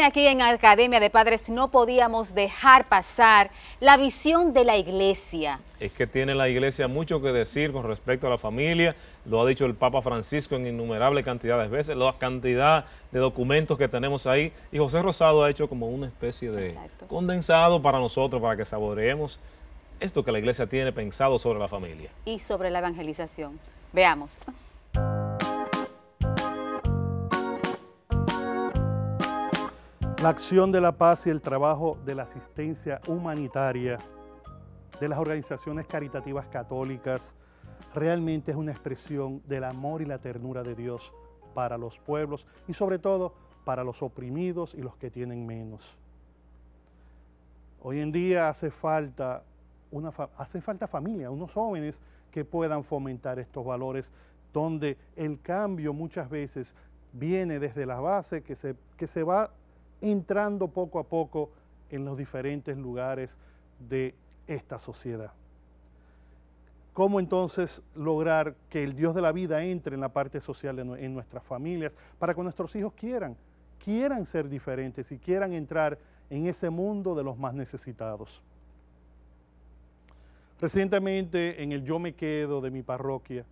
aquí en Academia de Padres no podíamos dejar pasar la visión de la iglesia. Es que tiene la iglesia mucho que decir con respecto a la familia, lo ha dicho el Papa Francisco en innumerable cantidad de veces, la cantidad de documentos que tenemos ahí, y José Rosado ha hecho como una especie de condensado para nosotros, para que saboreemos esto que la iglesia tiene pensado sobre la familia. Y sobre la evangelización. Veamos. La acción de la paz y el trabajo de la asistencia humanitaria de las organizaciones caritativas católicas realmente es una expresión del amor y la ternura de Dios para los pueblos y sobre todo para los oprimidos y los que tienen menos. Hoy en día hace falta, una hace falta familia, unos jóvenes que puedan fomentar estos valores donde el cambio muchas veces viene desde la base que se, que se va entrando poco a poco en los diferentes lugares de esta sociedad. ¿Cómo entonces lograr que el Dios de la vida entre en la parte social en nuestras familias para que nuestros hijos quieran, quieran ser diferentes y quieran entrar en ese mundo de los más necesitados? Recientemente en el Yo Me Quedo de mi parroquia,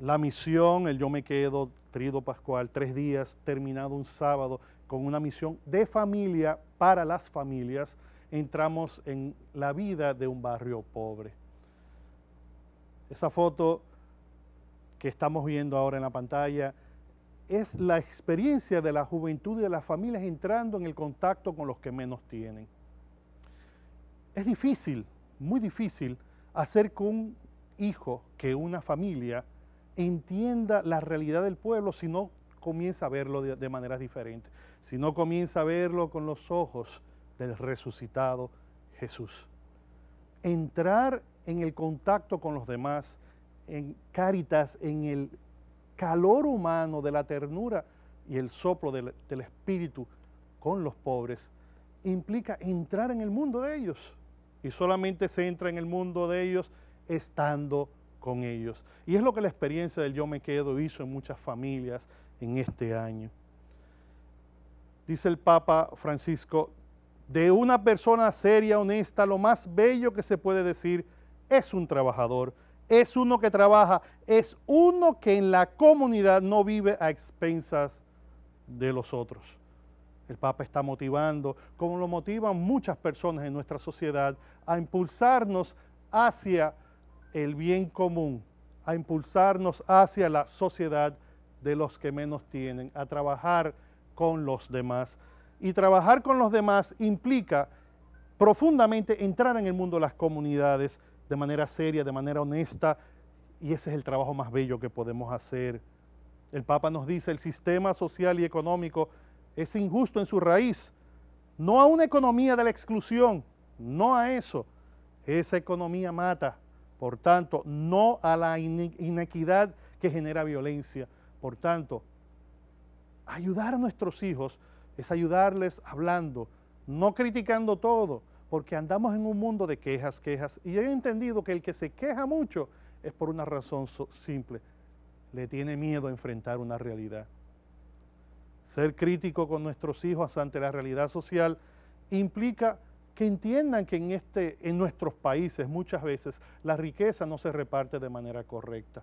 la misión, el Yo Me Quedo, Trido Pascual, tres días, terminado un sábado, con una misión de familia para las familias, entramos en la vida de un barrio pobre. Esa foto que estamos viendo ahora en la pantalla es la experiencia de la juventud y de las familias entrando en el contacto con los que menos tienen. Es difícil, muy difícil, hacer que un hijo, que una familia, entienda la realidad del pueblo si no comienza a verlo de, de maneras diferentes no comienza a verlo con los ojos del resucitado Jesús. Entrar en el contacto con los demás, en caritas, en el calor humano de la ternura y el soplo del, del Espíritu con los pobres, implica entrar en el mundo de ellos. Y solamente se entra en el mundo de ellos estando con ellos. Y es lo que la experiencia del yo me quedo hizo en muchas familias en este año dice el Papa Francisco, de una persona seria, honesta, lo más bello que se puede decir es un trabajador, es uno que trabaja, es uno que en la comunidad no vive a expensas de los otros. El Papa está motivando, como lo motivan muchas personas en nuestra sociedad, a impulsarnos hacia el bien común, a impulsarnos hacia la sociedad de los que menos tienen, a trabajar con los demás. Y trabajar con los demás implica profundamente entrar en el mundo de las comunidades de manera seria, de manera honesta, y ese es el trabajo más bello que podemos hacer. El Papa nos dice, el sistema social y económico es injusto en su raíz, no a una economía de la exclusión, no a eso. Esa economía mata, por tanto, no a la inequidad que genera violencia. Por tanto, ayudar a nuestros hijos es ayudarles hablando, no criticando todo, porque andamos en un mundo de quejas, quejas. Y he entendido que el que se queja mucho es por una razón simple, le tiene miedo a enfrentar una realidad. Ser crítico con nuestros hijos ante la realidad social implica que entiendan que en, este, en nuestros países muchas veces la riqueza no se reparte de manera correcta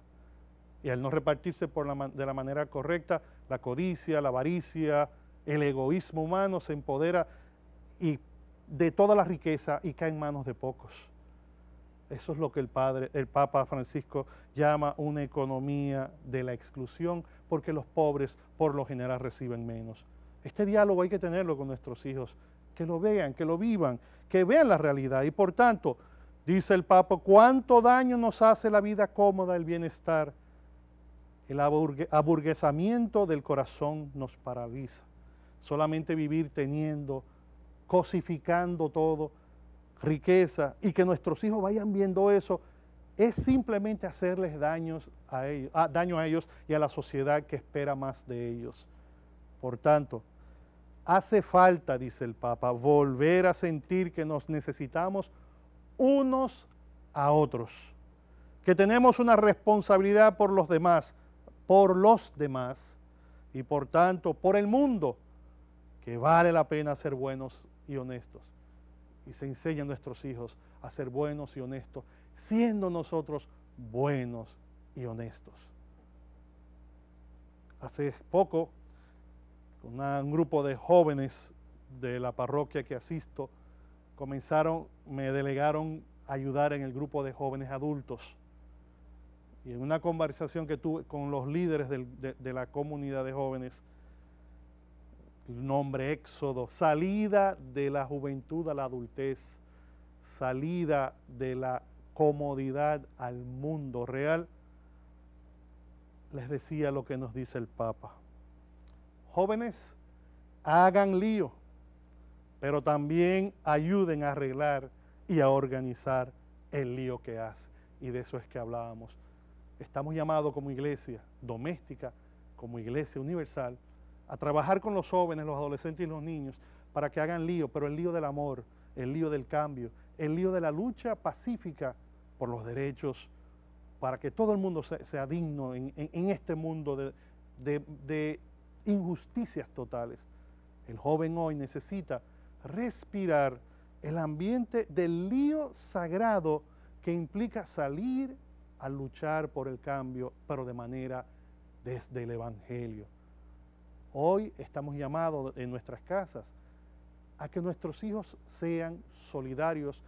y al no repartirse de la manera correcta, la codicia, la avaricia, el egoísmo humano se empodera y de toda la riqueza y cae en manos de pocos. Eso es lo que el padre, el Papa Francisco llama una economía de la exclusión, porque los pobres por lo general reciben menos. Este diálogo hay que tenerlo con nuestros hijos, que lo vean, que lo vivan, que vean la realidad. Y por tanto, dice el Papa, cuánto daño nos hace la vida cómoda, el bienestar, el aburguesamiento del corazón nos paraliza. Solamente vivir teniendo, cosificando todo, riqueza, y que nuestros hijos vayan viendo eso, es simplemente hacerles daños a ah, daño a ellos y a la sociedad que espera más de ellos. Por tanto, hace falta, dice el Papa, volver a sentir que nos necesitamos unos a otros, que tenemos una responsabilidad por los demás, por los demás y por tanto por el mundo, que vale la pena ser buenos y honestos. Y se enseña a nuestros hijos a ser buenos y honestos, siendo nosotros buenos y honestos. Hace poco, un grupo de jóvenes de la parroquia que asisto comenzaron, me delegaron ayudar en el grupo de jóvenes adultos y en una conversación que tuve con los líderes de, la comunidad de jóvenes, el nombre Éxodo, salida de la juventud a la adultez, salida de la comodidad al mundo real, les decía lo que nos dice el Papa. Jóvenes, hagan lío, pero también ayuden a arreglar y a organizar el lío que hace. Y de eso es que hablábamos estamos llamados como iglesia doméstica, como iglesia universal, a trabajar con los jóvenes, los adolescentes y los niños para que hagan lío, pero el lío del amor, el lío del cambio, el lío de la lucha pacífica por los derechos, para que todo el mundo sea, digno en, este mundo de injusticias totales. El joven hoy necesita respirar el ambiente del lío sagrado que implica salir a luchar por el cambio, pero de manera desde el Evangelio. Hoy estamos llamados en nuestras casas a que nuestros hijos sean solidarios,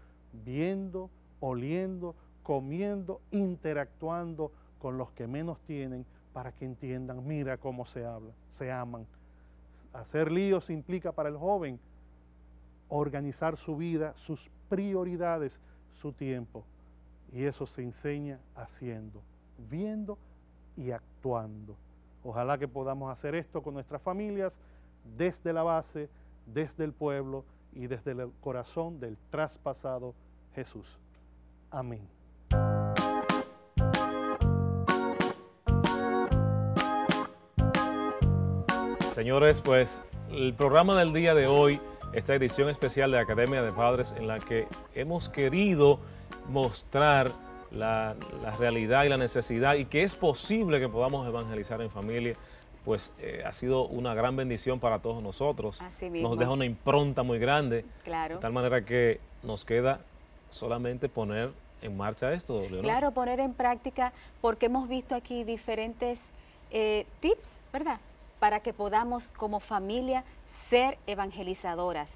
viendo, oliendo, comiendo, interactuando con los que menos tienen para que entiendan, mira cómo se habla, se aman. Hacer líos implica para el joven organizar su vida, sus prioridades, su tiempo. Y eso se enseña haciendo, viendo y actuando. Ojalá que podamos hacer esto con nuestras familias desde la base, desde el pueblo y desde el corazón del traspasado Jesús. Amén. Señores, pues el programa del día de hoy, esta edición especial de Academia de Padres en la que hemos querido mostrar la, realidad y la necesidad y que es posible que podamos evangelizar en familia, pues eh, ha sido una gran bendición para todos nosotros. Nos deja una impronta muy grande. De tal manera que nos queda solamente poner en marcha esto, Claro, poner en práctica, porque hemos visto aquí diferentes eh, tips, ¿verdad? Para que podamos como familia ser evangelizadoras,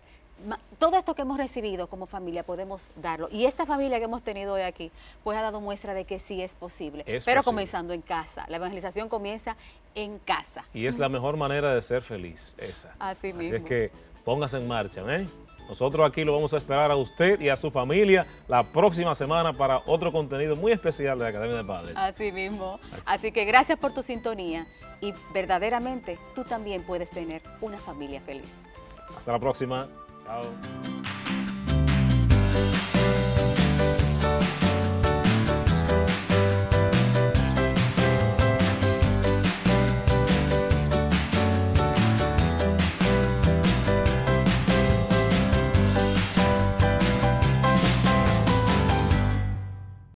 todo esto que hemos recibido como familia podemos darlo. Y esta familia que hemos tenido hoy aquí, pues ha dado muestra de que sí es posible. pero comenzando en casa. La evangelización comienza en casa. Y es la mejor manera de ser feliz, esa. Así, Así es que póngase en marcha, ¿eh? Nosotros aquí lo vamos a esperar a usted y a su familia la próxima semana para otro contenido muy especial de la Academia de Padres. Así mismo. Así que gracias por tu sintonía y verdaderamente tú también puedes tener una familia feliz. Hasta la próxima. Ciao.